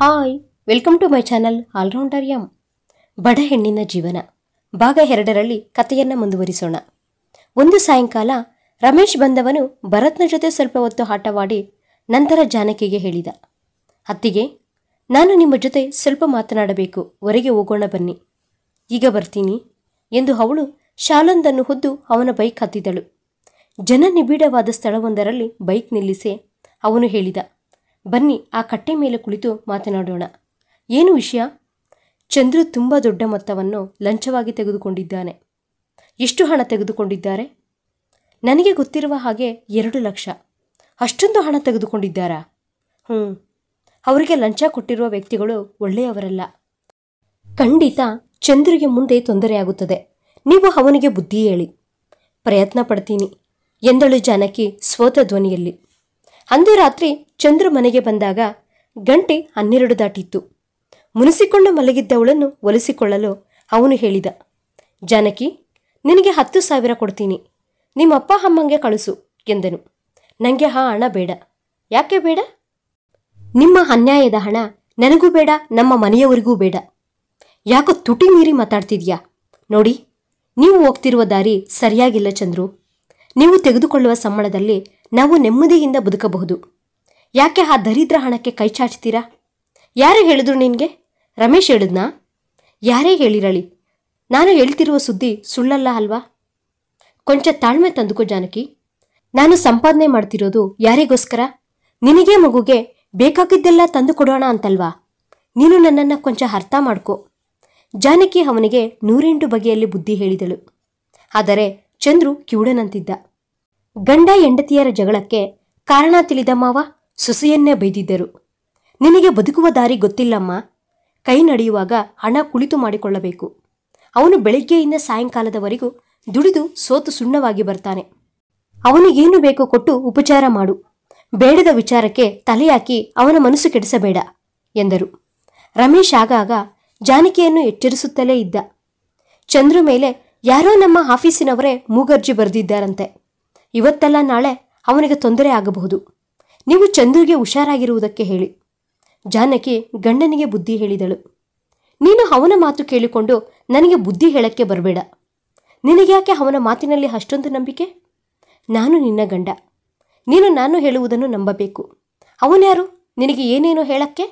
hi welcome to my channel allrounder ಎಂ ಬಡ ಹೆಣ್ಣಿನ ಜೀವನ ಭಾಗ ಎರಡರಲ್ಲಿ ಕಥೆಯನ್ನು ಮುಂದುವರಿಸೋಣ ಒಂದು ಸಾಯಂಕಾಲ ರಮೇಶ್ ಬಂದವನು ಭರತ್ನ ಜೊತೆ ಸ್ವಲ್ಪ ಹೊತ್ತು ಆಟವಾಡಿ ನಂತರ ಜಾನಕಿಗೆ ಹೇಳಿದ ಅತ್ತಿಗೆ ನಾನು ನಿಮ್ಮ ಜೊತೆ ಸ್ವಲ್ಪ ಮಾತನಾಡಬೇಕು ಹೊರಗೆ ಹೋಗೋಣ ಬನ್ನಿ ಈಗ ಬರ್ತೀನಿ ಎಂದು ಅವಳು ಶಾಲೊಂದನ್ನು ಹೊದ್ದು ಅವನ ಬೈಕ್ ಹತ್ತಿದಳು ಜನ ನಿಬಿಡವಾದ ಸ್ಥಳವೊಂದರಲ್ಲಿ ಬೈಕ್ ನಿಲ್ಲಿಸಿ ಅವನು ಹೇಳಿದ ಬನ್ನಿ ಆ ಕಟ್ಟೆ ಮೇಲೆ ಕುಳಿತು ಮಾತನಾಡೋಣ ಏನು ವಿಷಯ ಚಂದ್ರು ತುಂಬ ದೊಡ್ಡ ಮೊತ್ತವನ್ನು ಲಂಚವಾಗಿ ತೆಗೆದುಕೊಂಡಿದ್ದಾನೆ ಎಷ್ಟು ಹಣ ತೆಗೆದುಕೊಂಡಿದ್ದಾರೆ ನನಗೆ ಗೊತ್ತಿರುವ ಹಾಗೆ ಎರಡು ಲಕ್ಷ ಅಷ್ಟೊಂದು ಹಣ ತೆಗೆದುಕೊಂಡಿದ್ದಾರಾ ಹ್ಞೂ ಅವರಿಗೆ ಲಂಚ ಕೊಟ್ಟಿರುವ ವ್ಯಕ್ತಿಗಳು ಒಳ್ಳೆಯವರಲ್ಲ ಖಂಡಿತ ಚಂದ್ರಿಗೆ ಮುಂದೆ ತೊಂದರೆಯಾಗುತ್ತದೆ ನೀವು ಅವನಿಗೆ ಬುದ್ಧಿ ಹೇಳಿ ಪ್ರಯತ್ನ ಪಡ್ತೀನಿ ಎಂದಳು ಜಾನಕಿ ಸ್ವತ ಧ್ವನಿಯಲ್ಲಿ ಅಂದು ರಾತ್ರಿ ಚಂದ್ರು ಮನೆಗೆ ಬಂದಾಗ ಗಂಟೆ ಹನ್ನೆರಡು ದಾಟಿತ್ತು ಮುನಿಸಿಕೊಂಡು ಮಲಗಿದ್ದವಳನ್ನು ಒಲಿಸಿಕೊಳ್ಳಲು ಅವನು ಹೇಳಿದ ಜಾನಕಿ ನಿನಗೆ ಹತ್ತು ಸಾವಿರ ಕೊಡ್ತೀನಿ ನಿಮ್ಮಪ್ಪ ಅಮ್ಮಂಗೆ ಕಳಿಸು ಎಂದನು ನನಗೆ ಆ ಹಣ ಬೇಡ ಯಾಕೆ ಬೇಡ ನಿಮ್ಮ ಅನ್ಯಾಯದ ಹಣ ನನಗೂ ಬೇಡ ನಮ್ಮ ಮನೆಯವರಿಗೂ ಬೇಡ ಯಾಕೋ ತುಟಿ ಮೀರಿ ಮಾತಾಡ್ತಿದ್ಯಾ ನೋಡಿ ನೀವು ಹೋಗ್ತಿರುವ ದಾರಿ ಸರಿಯಾಗಿಲ್ಲ ಚಂದ್ರು ನೀವು ತೆಗೆದುಕೊಳ್ಳುವ ಸಂಬಳದಲ್ಲಿ ನಾವು ನೆಮ್ಮದಿಯಿಂದ ಬದುಕಬಹುದು ಯಾಕೆ ಆ ದರಿದ್ರ ಹಣಕ್ಕೆ ಕೈ ಚಾಚ್ತೀರಾ ಯಾರು ಹೇಳಿದ್ರು ನಿನಗೆ ರಮೇಶ್ ಹೇಳಿದ್ನಾ ಯಾರೇ ಹೇಳಿರಳಿ ನಾನು ಹೇಳ್ತಿರುವ ಸುದ್ದಿ ಸುಳ್ಳಲ್ಲ ಅಲ್ವಾ ಕೊಂಚ ತಾಳ್ಮೆ ತಂದುಕೋ ಜಾನಕಿ ನಾನು ಸಂಪಾದನೆ ಮಾಡ್ತಿರೋದು ಯಾರಿಗೋಸ್ಕರ ನಿನಗೆ ಮಗುಗೆ ಬೇಕಾಗಿದ್ದೆಲ್ಲ ತಂದು ಕೊಡೋಣ ಅಂತಲ್ವಾ ನೀನು ನನ್ನನ್ನು ಕೊಂಚ ಅರ್ಥ ಮಾಡ್ಕೊ ಜಾನಕಿ ಅವನಿಗೆ ನೂರೆಂಟು ಬಗೆಯಲ್ಲಿ ಬುದ್ಧಿ ಹೇಳಿದಳು ಆದರೆ ಚಂದ್ರು ಕಿವುಡನಂತಿದ್ದ ಗಂಡ ಹೆಂಡತಿಯರ ಜಗಳಕ್ಕೆ ಕಾರಣ ತಿಳಿದ ಮಾವ ಸೊಸೆಯನ್ನೇ ಬೈದಿದ್ದರು ನಿನಗೆ ಬದುಕುವ ದಾರಿ ಗೊತ್ತಿಲ್ಲಮ್ಮ ಕೈ ನಡೆಯುವಾಗ ಹಣ ಕುಳಿತು ಮಾಡಿಕೊಳ್ಳಬೇಕು ಅವನು ಬೆಳಿಗ್ಗೆಯಿಂದ ಸಾಯಂಕಾಲದವರೆಗೂ ದುಡಿದು ಸೋತು ಸುಣ್ಣವಾಗಿ ಬರ್ತಾನೆ ಅವನಿಗೇನು ಬೇಕೋ ಕೊಟ್ಟು ಉಪಚಾರ ಮಾಡು ಬೇಡದ ವಿಚಾರಕ್ಕೆ ತಲೆಯಾಕಿ ಅವನ ಮನಸ್ಸು ಕೆಡಿಸಬೇಡ ಎಂದರು ರಮೇಶ್ ಆಗಾಗ ಜಾನಕಿಯನ್ನು ಎಚ್ಚರಿಸುತ್ತಲೇ ಇದ್ದ ಚಂದ್ರು ಮೇಲೆ ಯಾರೋ ನಮ್ಮ ಆಫೀಸಿನವರೇ ಮೂಗರ್ಜಿ ಬರೆದಿದ್ದಾರಂತೆ ಇವತ್ತಲ್ಲ ನಾಳೆ ಅವನಿಗೆ ತೊಂದರೆ ಆಗಬಹುದು ನೀವು ಚಂದ್ರುಗೆ ಹುಷಾರಾಗಿರುವುದಕ್ಕೆ ಹೇಳಿ ಜಾನಕಿ ಗಂಡನಿಗೆ ಬುದ್ಧಿ ಹೇಳಿದಳು ನೀನು ಅವನ ಮಾತು ಕೇಳಿಕೊಂಡು ನನಗೆ ಬುದ್ಧಿ ಹೇಳಕ್ಕೆ ಬರಬೇಡ ನಿನಗ್ಯಾಕೆ ಅವನ ಮಾತಿನಲ್ಲಿ ಅಷ್ಟೊಂದು ನಂಬಿಕೆ ನಾನು ನಿನ್ನ ಗಂಡ ನೀನು ನಾನು ಹೇಳುವುದನ್ನು ನಂಬಬೇಕು ಅವನ್ಯಾರು ನಿನಗೆ ಏನೇನು ಹೇಳಕ್ಕೆ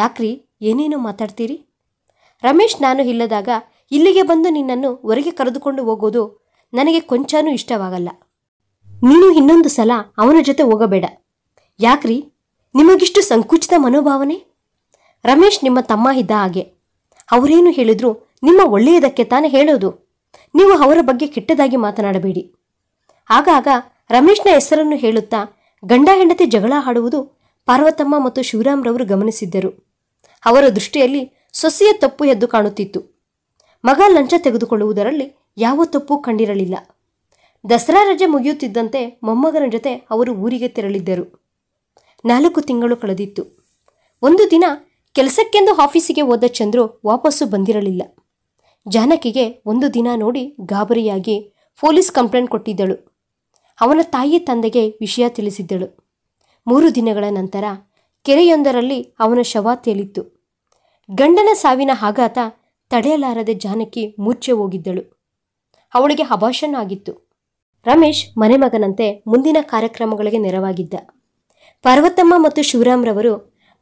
ಯಾಕ್ರಿ ಏನೇನೋ ಮಾತಾಡ್ತೀರಿ ರಮೇಶ್ ನಾನು ಇಲ್ಲದಾಗ ಇಲ್ಲಿಗೆ ಬಂದು ನಿನ್ನನ್ನು ಹೊರಗೆ ಕರೆದುಕೊಂಡು ಹೋಗೋದು ನನಗೆ ಕೊಂಚನೂ ಇಷ್ಟವಾಗಲ್ಲ ನೀನು ಇನ್ನೊಂದು ಸಲ ಅವನ ಜೊತೆ ಹೋಗಬೇಡ ಯಾಕ್ರಿ ನಿಮಗಿಷ್ಟು ಸಂಕುಚಿತ ಮನೋಭಾವನೆ ರಮೇಶ್ ನಿಮ್ಮ ತಮ್ಮ ಇದ್ದ ಹಾಗೆ ಅವರೇನು ಹೇಳಿದ್ರು ನಿಮ್ಮ ಒಳ್ಳೆಯದಕ್ಕೆ ತಾನೇ ಹೇಳೋದು ನೀವು ಅವರ ಬಗ್ಗೆ ಕೆಟ್ಟದಾಗಿ ಮಾತನಾಡಬೇಡಿ ಆಗಾಗ ರಮೇಶ್ನ ಹೆಸರನ್ನು ಹೇಳುತ್ತಾ ಗಂಡ ಹೆಂಡತಿ ಜಗಳ ಹಾಡುವುದು ಪಾರ್ವತಮ್ಮ ಮತ್ತು ಶಿವರಾಮ್ರವರು ಗಮನಿಸಿದ್ದರು ಅವರ ದೃಷ್ಟಿಯಲ್ಲಿ ಸೊಸೆಯ ತಪ್ಪು ಎದ್ದು ಕಾಣುತ್ತಿತ್ತು ಮಗ ಲಂಚ ತೆಗೆದುಕೊಳ್ಳುವುದರಲ್ಲಿ ಯಾವ ತಪ್ಪು ಕಂಡಿರಲಿಲ್ಲ ದಸರಾ ರಜೆ ಮುಗಿಯುತ್ತಿದ್ದಂತೆ ಮೊಮ್ಮಗನ ಜೊತೆ ಅವರು ಊರಿಗೆ ತೆರಳಿದ್ದರು ನಾಲ್ಕು ತಿಂಗಳು ಕಳೆದಿತ್ತು ಒಂದು ದಿನ ಕೆಲಸಕ್ಕೆಂದು ಆಫೀಸಿಗೆ ಹೋದ ಚಂದ್ರು ವಾಪಸ್ಸು ಬಂದಿರಲಿಲ್ಲ ಜಾನಕಿಗೆ ಒಂದು ದಿನ ನೋಡಿ ಗಾಬರಿಯಾಗಿ ಪೊಲೀಸ್ ಕಂಪ್ಲೇಂಟ್ ಕೊಟ್ಟಿದ್ದಳು ಅವನ ತಾಯಿ ತಂದೆಗೆ ವಿಷಯ ತಿಳಿಸಿದ್ದಳು ಮೂರು ದಿನಗಳ ನಂತರ ಕೆರೆಯೊಂದರಲ್ಲಿ ಅವನ ಶವ ತೇಲಿತ್ತು ಗಂಡನ ಸಾವಿನ ಆಘಾತ ತಡೆಯಲಾರದೆ ಜಾನಕಿ ಮೂರ್ಛೆ ಹೋಗಿದ್ದಳು ಅವಳಿಗೆ ಅಭಾಷಣ ಆಗಿತ್ತು ರಮೇಶ್ ಮನೆಮಗನಂತೆ ಮುಂದಿನ ಕಾರ್ಯಕ್ರಮಗಳಿಗೆ ನೆರವಾಗಿದ್ದ ಪಾರ್ವತಮ್ಮ ಮತ್ತು ಶಿವರಾಮ್ರವರು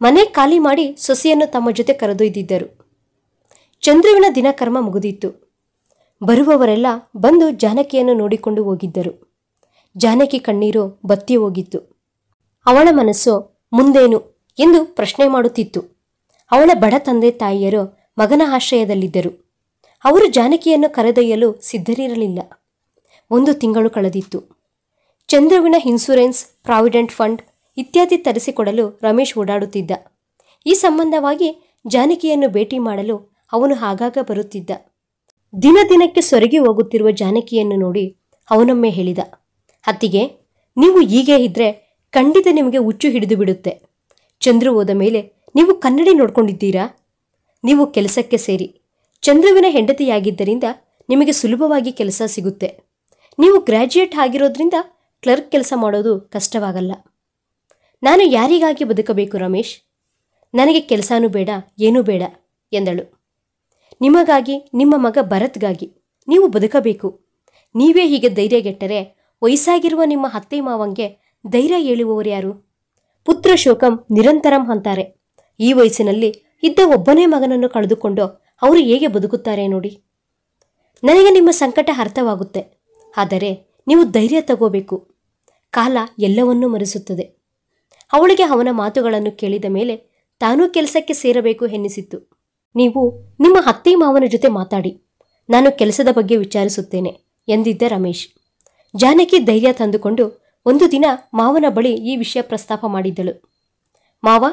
ಮನೆ ಖಾಲಿ ಮಾಡಿ ಸೊಸೆಯನ್ನು ತಮ್ಮ ಜೊತೆ ಕರೆದೊಯ್ದಿದ್ದರು ಚಂದ್ರುವಿನ ದಿನಕರ್ಮ ಮುಗಿದಿತ್ತು ಬರುವವರೆಲ್ಲ ಬಂದು ಜಾನಕಿಯನ್ನು ನೋಡಿಕೊಂಡು ಹೋಗಿದ್ದರು ಜಾನಕಿ ಕಣ್ಣೀರು ಬತ್ತಿ ಹೋಗಿತ್ತು ಅವಳ ಮನಸ್ಸು ಮುಂದೇನು ಎಂದು ಪ್ರಶ್ನೆ ಮಾಡುತ್ತಿತ್ತು ಅವಳ ಬಡ ತಂದೆ ತಾಯಿಯರು ಮಗನ ಆಶ್ರಯದಲ್ಲಿದ್ದರು ಅವರು ಜಾನಕಿಯನ್ನು ಕರೆದೊಯ್ಯಲು ಸಿದ್ಧರಿರಲಿಲ್ಲ ಒಂದು ತಿಂಗಳು ಕಳೆದಿತ್ತು ಚಂದ್ರುವಿನ ಇನ್ಸೂರೆನ್ಸ್ ಪ್ರಾವಿಡೆಂಟ್ ಫಂಡ್ ಇತ್ಯಾದಿ ತರಿಸಿಕೊಡಲು ರಮೇಶ್ ಓಡಾಡುತ್ತಿದ್ದ ಈ ಸಂಬಂಧವಾಗಿ ಜಾನಕಿಯನ್ನು ಭೇಟಿ ಮಾಡಲು ಅವನು ಆಗಾಗ ಬರುತ್ತಿದ್ದ ದಿನ ದಿನಕ್ಕೆ ಸೊರಗಿ ಹೋಗುತ್ತಿರುವ ಜಾನಕಿಯನ್ನು ನೋಡಿ ಅವನೊಮ್ಮೆ ಹೇಳಿದ ಅತ್ತಿಗೆ ನೀವು ಹೀಗೆ ಇದ್ರೆ ಖಂಡಿತ ನಿಮಗೆ ಹುಚ್ಚು ಹಿಡಿದು ಬಿಡುತ್ತೆ ಚಂದ್ರು ಹೋದ ಮೇಲೆ ನೀವು ಕನ್ನಡಿ ನೋಡ್ಕೊಂಡಿದ್ದೀರಾ ನೀವು ಕೆಲಸಕ್ಕೆ ಸೇರಿ ಚಂದ್ರುವಿನ ಹೆಂಡತಿಯಾಗಿದ್ದರಿಂದ ನಿಮಗೆ ಸುಲಭವಾಗಿ ಕೆಲಸ ಸಿಗುತ್ತೆ ನೀವು ಗ್ರ್ಯಾಜುಯೇಟ್ ಆಗಿರೋದ್ರಿಂದ ಕ್ಲರ್ಕ್ ಕೆಲಸ ಮಾಡೋದು ಕಷ್ಟವಾಗಲ್ಲ ನಾನು ಯಾರಿಗಾಗಿ ಬದುಕಬೇಕು ರಮೇಶ್ ನನಗೆ ಕೆಲಸನೂ ಬೇಡ ಏನೂ ಬೇಡ ಎಂದಳು ನಿಮಗಾಗಿ ನಿಮ್ಮ ಮಗ ಭರತ್ಗಾಗಿ ನೀವು ಬದುಕಬೇಕು ನೀವೇ ಹೀಗೆ ಧೈರ್ಯಗೆಟ್ಟರೆ ವಯಸ್ಸಾಗಿರುವ ನಿಮ್ಮ ಅತ್ತೆ ಮಾವಂಗೆ ಧೈರ್ಯ ಹೇಳುವವರು ಯಾರು ಪುತ್ರ ಶೋಕಂ ನಿರಂತರಂ ಅಂತಾರೆ ಈ ವಯಸ್ಸಿನಲ್ಲಿ ಇದ್ದ ಒಬ್ಬನೇ ಮಗನನ್ನು ಕಳೆದುಕೊಂಡು ಅವರು ಹೇಗೆ ಬದುಕುತ್ತಾರೆ ನೋಡಿ ನನಗೆ ನಿಮ್ಮ ಸಂಕಟ ಅರ್ಥವಾಗುತ್ತೆ ಆದರೆ ನೀವು ಧೈರ್ಯ ತಗೋಬೇಕು ಕಾಲ ಎಲ್ಲವನ್ನೂ ಮರೆಸುತ್ತದೆ ಅವಳಿಗೆ ಅವನ ಮಾತುಗಳನ್ನು ಕೇಳಿದ ಮೇಲೆ ತಾನೂ ಕೆಲಸಕ್ಕೆ ಸೇರಬೇಕು ಎನ್ನಿಸಿತ್ತು ನೀವು ನಿಮ್ಮ ಅತ್ತೆ ಮಾವನ ಜೊತೆ ಮಾತಾಡಿ ನಾನು ಕೆಲಸದ ಬಗ್ಗೆ ವಿಚಾರಿಸುತ್ತೇನೆ ಎಂದಿದ್ದ ರಮೇಶ್ ಜಾನಕಿ ಧೈರ್ಯ ತಂದುಕೊಂಡು ಒಂದು ದಿನ ಮಾವನ ಬಳಿ ಈ ವಿಷಯ ಪ್ರಸ್ತಾಪ ಮಾಡಿದ್ದಳು ಮಾವ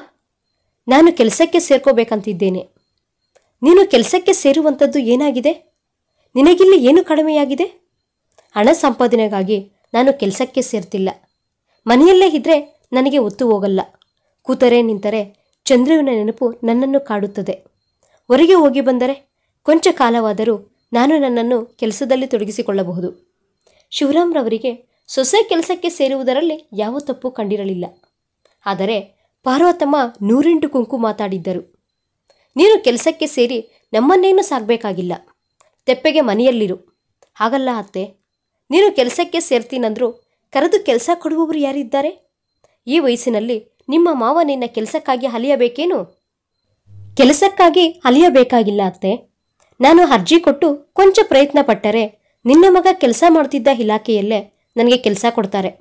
ನಾನು ಕೆಲಸಕ್ಕೆ ಸೇರ್ಕೋಬೇಕಂತಿದ್ದೇನೆ ನೀನು ಕೆಲಸಕ್ಕೆ ಸೇರುವಂಥದ್ದು ಏನಾಗಿದೆ ನಿನಗಿಲ್ಲಿ ಏನು ಕಡಿಮೆಯಾಗಿದೆ ಹಣ ಸಂಪಾದನೆಗಾಗಿ ನಾನು ಕೆಲಸಕ್ಕೆ ಸೇರ್ತಿಲ್ಲ ಮನೆಯಲ್ಲೇ ಇದ್ರೆ ನನಗೆ ಒತ್ತು ಹೋಗಲ್ಲ ಕೂತರೆ ನಿಂತರೆ ಚಂದ್ರುವಿನ ನೆನಪು ನನ್ನನ್ನು ಕಾಡುತ್ತದೆ ಹೊರಗೆ ಹೋಗಿ ಬಂದರೆ ಕೊಂಚ ಕಾಲವಾದರೂ ನಾನು ನನ್ನನ್ನು ಕೆಲಸದಲ್ಲಿ ತೊಡಗಿಸಿಕೊಳ್ಳಬಹುದು ಶಿವರಾಮ್ರವರಿಗೆ ಸೊಸೆ ಕೆಲಸಕ್ಕೆ ಸೇರುವುದರಲ್ಲಿ ಯಾವ ತಪ್ಪು ಕಂಡಿರಲಿಲ್ಲ ಆದರೆ ಪಾರ್ವತಮ್ಮ ನೂರೆಂಟು ಕುಂಕು ಮಾತಾಡಿದ್ದರು ನೀನು ಕೆಲಸಕ್ಕೆ ಸೇರಿ ನಮ್ಮನ್ನೇನು ಸಾಗಬೇಕಾಗಿಲ್ಲ ತೆಪ್ಪೆಗೆ ಮನೆಯಲ್ಲಿರು ಹಾಗಲ್ಲ ಅತ್ತೆ ನೀನು ಕೆಲಸಕ್ಕೆ ಸೇರ್ತೀನಂದ್ರು ಕರೆದು ಕೆಲಸ ಕೊಡುವವರು ಯಾರಿದ್ದಾರೆ ಈ ವಯಸ್ಸಿನಲ್ಲಿ ನಿಮ್ಮ ಮಾವ ನಿನ್ನ ಕೆಲಸಕ್ಕಾಗಿ ಅಲಿಯಬೇಕೇನು ಕೆಲಸಕ್ಕಾಗಿ ಅಲಿಯಬೇಕಾಗಿಲ್ಲ ಅತ್ತೆ ನಾನು ಅರ್ಜಿ ಕೊಟ್ಟು ಕೊಂಚ ಪ್ರಯತ್ನ ಪಟ್ಟರೆ ನಿನ್ನ ಮಗ ಕೆಲಸ ಮಾಡ್ತಿದ್ದ ಇಲಾಖೆಯಲ್ಲೇ ನನಗೆ ಕೆಲಸ ಕೊಡ್ತಾರೆ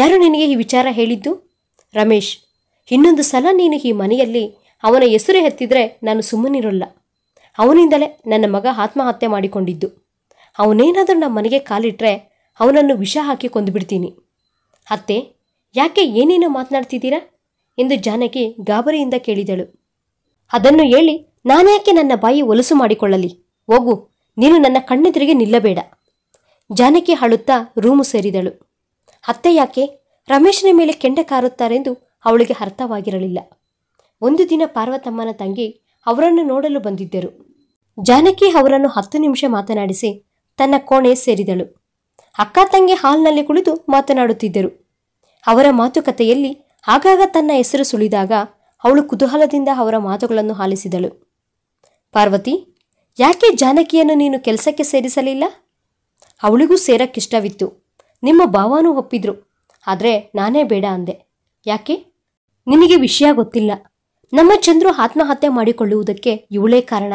ಯಾರು ನಿನಗೆ ಈ ವಿಚಾರ ಹೇಳಿದ್ದು ರಮೇಶ್ ಇನ್ನೊಂದು ಸಲ ನೀನು ಈ ಮನೆಯಲ್ಲಿ ಅವನ ಹೆಸರು ಎತ್ತಿದ್ರೆ ನಾನು ಸುಮ್ಮನಿರೋಲ್ಲ ಅವನಿಂದಲೇ ನನ್ನ ಮಗ ಆತ್ಮಹತ್ಯೆ ಮಾಡಿಕೊಂಡಿದ್ದು ಅವನೇನಾದರೂ ನಮ್ಮ ಮನೆಗೆ ಕಾಲಿಟ್ರೆ ಅವನನ್ನು ವಿಷ ಹಾಕಿ ಕೊಂದುಬಿಡ್ತೀನಿ ಅತ್ತೆ ಯಾಕೆ ಏನೇನೋ ಮಾತನಾಡ್ತಿದ್ದೀರಾ ಎಂದು ಜಾನಕಿ ಗಾಬರಿಯಿಂದ ಕೇಳಿದಳು ಅದನ್ನು ಹೇಳಿ ನಾನ್ಯಾಕೆ ನನ್ನ ಬಾಯಿ ಒಲಸು ಮಾಡಿಕೊಳ್ಳಲಿ ಹೋಗು ನೀನು ನನ್ನ ಕಣ್ಣೆದುರಿಗೆ ನಿಲ್ಲಬೇಡ ಜಾನಕಿ ಅಳುತ್ತಾ ರೂಮು ಸೇರಿದಳು ಅತ್ತೆ ಯಾಕೆ ರಮೇಶನ ಮೇಲೆ ಕೆಂಡ ಕಾರುತ್ತಾರೆಂದು ಅವಳಿಗೆ ಅರ್ಥವಾಗಿರಲಿಲ್ಲ ಒಂದು ದಿನ ಪಾರ್ವತಮ್ಮನ ತಂಗಿ ಅವರನ್ನು ನೋಡಲು ಬಂದಿದ್ದರು ಜಾನಕಿ ಅವರನ್ನು ಹತ್ತು ನಿಮಿಷ ಮಾತನಾಡಿಸಿ ತನ್ನ ಕೋಣೆ ಸೇರಿದಳು ಅಕ್ಕ ತಂಗಿ ಹಾಲ್ನಲ್ಲಿ ಕುಳಿತು ಮಾತನಾಡುತ್ತಿದ್ದರು ಅವರ ಮಾತುಕತೆಯಲ್ಲಿ ಆಗಾಗ ತನ್ನ ಹೆಸರು ಸುಳಿದಾಗ ಅವಳು ಕುತೂಹಲದಿಂದ ಅವರ ಮಾತುಗಳನ್ನು ಹಾಲಿಸಿದಳು ಪಾರ್ವತಿ ಯಾಕೆ ಜಾನಕಿಯನ್ನು ನೀನು ಕೆಲಸಕ್ಕೆ ಸೇರಿಸಲಿಲ್ಲ ಅವಳಿಗೂ ಸೇರಕ್ಕಿಷ್ಟವಿತ್ತು ನಿಮ್ಮ ಭಾವನೂ ಒಪ್ಪಿದ್ರು ಆದರೆ ನಾನೇ ಬೇಡ ಅಂದೆ ಯಾಕೆ ನಿಮಗೆ ವಿಷಯ ಗೊತ್ತಿಲ್ಲ ನಮ್ಮ ಚಂದ್ರು ಆತ್ಮಹತ್ಯೆ ಮಾಡಿಕೊಳ್ಳುವುದಕ್ಕೆ ಇವಳೇ ಕಾರಣ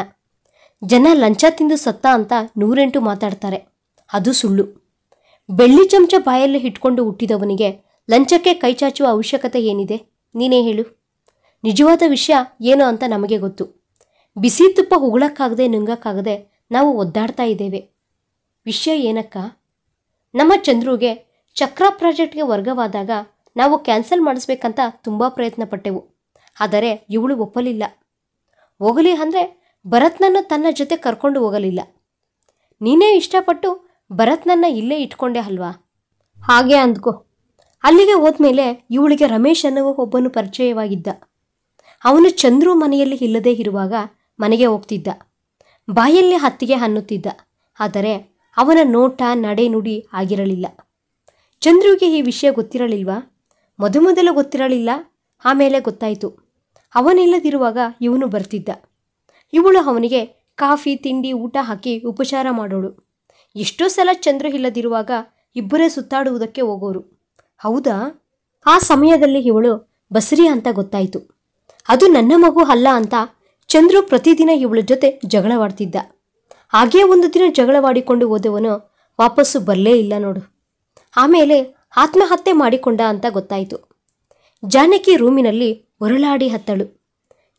ಜನ ಲಂಚ ತಿಂದು ಸತ್ತ ಅಂತ ನೂರೆಂಟು ಮಾತಾಡ್ತಾರೆ ಅದು ಸುಳ್ಳು ಬೆಳ್ಳಿ ಚಮಚ ಬಾಯಲ್ಲಿ ಇಟ್ಕೊಂಡು ಹುಟ್ಟಿದವನಿಗೆ ಲಂಚಕ್ಕೆ ಕೈಚಾಚುವ ಅವಶ್ಯಕತೆ ಏನಿದೆ ನೀನೇ ಹೇಳು ನಿಜವಾದ ವಿಷಯ ಏನು ಅಂತ ನಮಗೆ ಗೊತ್ತು ಬಿಸಿ ತುಪ್ಪ ಉಗುಳಕ್ಕಾಗದೆ ನುಂಗಕ್ಕಾಗದೆ ನಾವು ಒದ್ದಾಡ್ತಾ ಇದ್ದೇವೆ ವಿಷಯ ಏನಕ್ಕ ನಮ್ಮ ಚಂದ್ರುಗೆ ಚಕ್ರ ಪ್ರಾಜೆಕ್ಟ್ಗೆ ವರ್ಗವಾದಾಗ ನಾವು ಕ್ಯಾನ್ಸಲ್ ಮಾಡಿಸ್ಬೇಕಂತ ತುಂಬ ಪ್ರಯತ್ನ ಪಟ್ಟೆವು ಆದರೆ ಇವಳು ಒಪ್ಪಲಿಲ್ಲ ಹೋಗಲಿ ಅಂದರೆ ಭರತ್ನನ್ನು ತನ್ನ ಜೊತೆ ಕರ್ಕೊಂಡು ಹೋಗಲಿಲ್ಲ ನೀನೇ ಇಷ್ಟಪಟ್ಟು ಭರತ್ನನ್ನು ಇಲ್ಲೇ ಇಟ್ಕೊಂಡೆ ಅಲ್ವಾ ಹಾಗೆ ಅಂದ್ಕೋ ಅಲ್ಲಿಗೆ ಹೋದ್ಮೇಲೆ ಇವಳಿಗೆ ರಮೇಶ್ ಅನ್ನುವ ಒಬ್ಬನು ಪರಿಚಯವಾಗಿದ್ದ ಅವನು ಚಂದ್ರು ಮನೆಯಲ್ಲಿ ಇಲ್ಲದೇ ಇರುವಾಗ ಮನೆಗೆ ಹೋಗ್ತಿದ್ದ ಬಾಯಲ್ಲಿ ಹತ್ತಿಗೆ ಅನ್ನುತ್ತಿದ್ದ ಆದರೆ ಅವನ ನೋಟ ನಡೆ ನುಡಿ ಆಗಿರಲಿಲ್ಲ ಚಂದ್ರುಗೆ ಈ ವಿಷಯ ಗೊತ್ತಿರಲಿಲ್ವಾ ಮೊದಮೊದಲು ಗೊತ್ತಿರಲಿಲ್ಲ ಆಮೇಲೆ ಗೊತ್ತಾಯಿತು ಅವನಿಲ್ಲದಿರುವಾಗ ಇವನು ಬರ್ತಿದ್ದ ಇವಳು ಅವನಿಗೆ ಕಾಫಿ ತಿಂಡಿ ಊಟ ಹಾಕಿ ಉಪಚಾರ ಮಾಡೋಳು ಎಷ್ಟೋ ಸಲ ಚಂದ್ರ ಇಲ್ಲದಿರುವಾಗ ಇಬ್ಬರೇ ಸುತ್ತಾಡುವುದಕ್ಕೆ ಹೋಗೋರು ಹೌದಾ ಆ ಸಮಯದಲ್ಲಿ ಇವಳು ಬಸರಿ ಅಂತ ಗೊತ್ತಾಯಿತು ಅದು ನನ್ನ ಮಗು ಅಲ್ಲ ಅಂತ ಚಂದ್ರು ಪ್ರತಿದಿನ ಇವಳ ಜೊತೆ ಜಗಳವಾಡ್ತಿದ್ದ ಹಾಗೇ ಒಂದು ದಿನ ಜಗಳವಾಡಿಕೊಂಡು ಹೋದವನು ವಾಪಸ್ಸು ಬರಲೇ ಇಲ್ಲ ನೋಡು ಆಮೇಲೆ ಆತ್ಮಹತ್ಯೆ ಮಾಡಿಕೊಂಡ ಅಂತ ಗೊತ್ತಾಯಿತು ಜಾನಕಿ ರೂಮಿನಲ್ಲಿ ಹೊರಳಾಡಿ ಹತ್ತಳು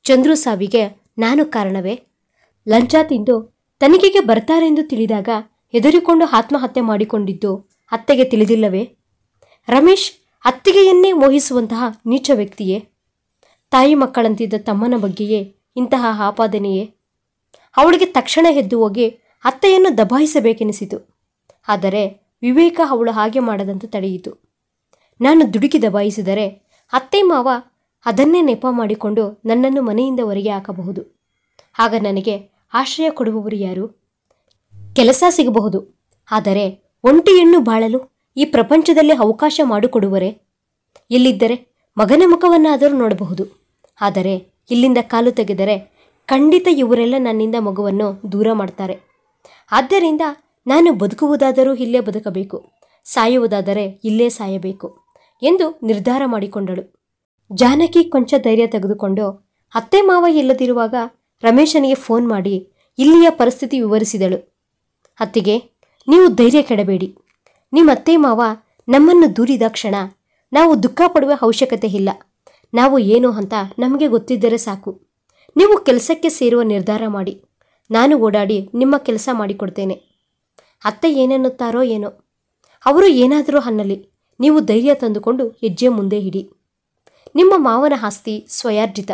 ಚಂದ್ರು ಸಾವಿಗೆ ನಾನು ಕಾರಣವೇ ಲಂಚ ತಿಂದು ತನಿಖೆಗೆ ಬರ್ತಾರೆಂದು ತಿಳಿದಾಗ ಹೆದರಿಕೊಂಡು ಆತ್ಮಹತ್ಯೆ ಮಾಡಿಕೊಂಡಿದ್ದು ಅತ್ತೆಗೆ ತಿಳಿದಿಲ್ಲವೇ ರಮೇಶ್ ಅತ್ತಿಗೆಯನ್ನೇ ಮೋಹಿಸುವಂತಹ ನೀಚ ವ್ಯಕ್ತಿಯೇ ತಾಯಿ ಮಕ್ಕಳಂತಿದ್ದ ತಮ್ಮನ ಬಗ್ಗೆಯೇ ಇಂತಹ ಆಪಾದನೆಯೇ ಅವಳಿಗೆ ತಕ್ಷಣ ಎದ್ದು ಹೋಗಿ ಅತ್ತೆಯನ್ನು ದಬಾಯಿಸಬೇಕೆನಿಸಿತು ಆದರೆ ವಿವೇಕ ಅವಳು ಹಾಗೆ ಮಾಡದಂತೆ ತಡೆಯಿತು ನಾನು ದುಡುಕಿ ದಬಾಯಿಸಿದರೆ ಅತ್ತೆ ಮಾವ ಅದನ್ನೇ ನೆಪ ಮಾಡಿಕೊಂಡು ನನ್ನನ್ನು ಮನೆಯಿಂದ ಹೊರಗೆ ಹಾಕಬಹುದು ಆಗ ನನಗೆ ಆಶ್ರಯ ಕೊಡುವವರು ಯಾರು ಕೆಲಸ ಸಿಗಬಹುದು ಆದರೆ ಒಂಟಿ ಬಾಳಲು ಈ ಪ್ರಪಂಚದಲ್ಲಿ ಅವಕಾಶ ಮಾಡಿಕೊಡುವರೆ ಇಲ್ಲಿದ್ದರೆ ಮಗನ ಮುಖವನ್ನಾದರೂ ನೋಡಬಹುದು ಆದರೆ ಇಲ್ಲಿಂದ ಕಾಲು ತೆಗೆದರೆ ಖಂಡಿತ ಇವರೆಲ್ಲ ನನ್ನಿಂದ ಮಗುವನ್ನು ದೂರ ಮಾಡ್ತಾರೆ ಆದ್ದರಿಂದ ನಾನು ಬದುಕುವುದಾದರೂ ಇಲ್ಲೇ ಬದುಕಬೇಕು ಸಾಯುವುದಾದರೆ ಇಲ್ಲೇ ಸಾಯಬೇಕು ಎಂದು ನಿರ್ಧಾರ ಮಾಡಿಕೊಂಡಳು ಜಾನಕಿ ಕೊಂಚ ಧೈರ್ಯ ತೆಗೆದುಕೊಂಡು ಅತ್ತೆ ಮಾವ ಇಲ್ಲದಿರುವಾಗ ರಮೇಶನಿಗೆ ಫೋನ್ ಮಾಡಿ ಇಲ್ಲಿಯ ಪರಿಸ್ಥಿತಿ ವಿವರಿಸಿದಳು ಅತ್ತಿಗೆ ನೀವು ಧೈರ್ಯ ಕೆಡಬೇಡಿ ನಿಮ್ಮ ಅತ್ತೆ ಮಾವ ನಮ್ಮನ್ನು ದೂರಿದ ಕ್ಷಣ ನಾವು ದುಃಖ ಪಡುವ ಅವಶ್ಯಕತೆ ಇಲ್ಲ ನಾವು ಏನು ಅಂತ ನಮಗೆ ಗೊತ್ತಿದ್ದರೆ ಸಾಕು ನೀವು ಕೆಲಸಕ್ಕೆ ಸೇರುವ ನಿರ್ಧಾರ ಮಾಡಿ ನಾನು ಓಡಾಡಿ ನಿಮ್ಮ ಕೆಲಸ ಮಾಡಿಕೊಡ್ತೇನೆ ಅತ್ತೆ ಏನೆನ್ನುತ್ತಾರೋ ಏನೋ ಅವರು ಏನಾದರೂ ಅನ್ನಲಿ ನೀವು ಧೈರ್ಯ ತಂದುಕೊಂಡು ಹೆಜ್ಜೆ ಮುಂದೆ ಹಿಡಿ ನಿಮ್ಮ ಮಾವನ ಆಸ್ತಿ ಸ್ವಯಾರ್ಜಿತ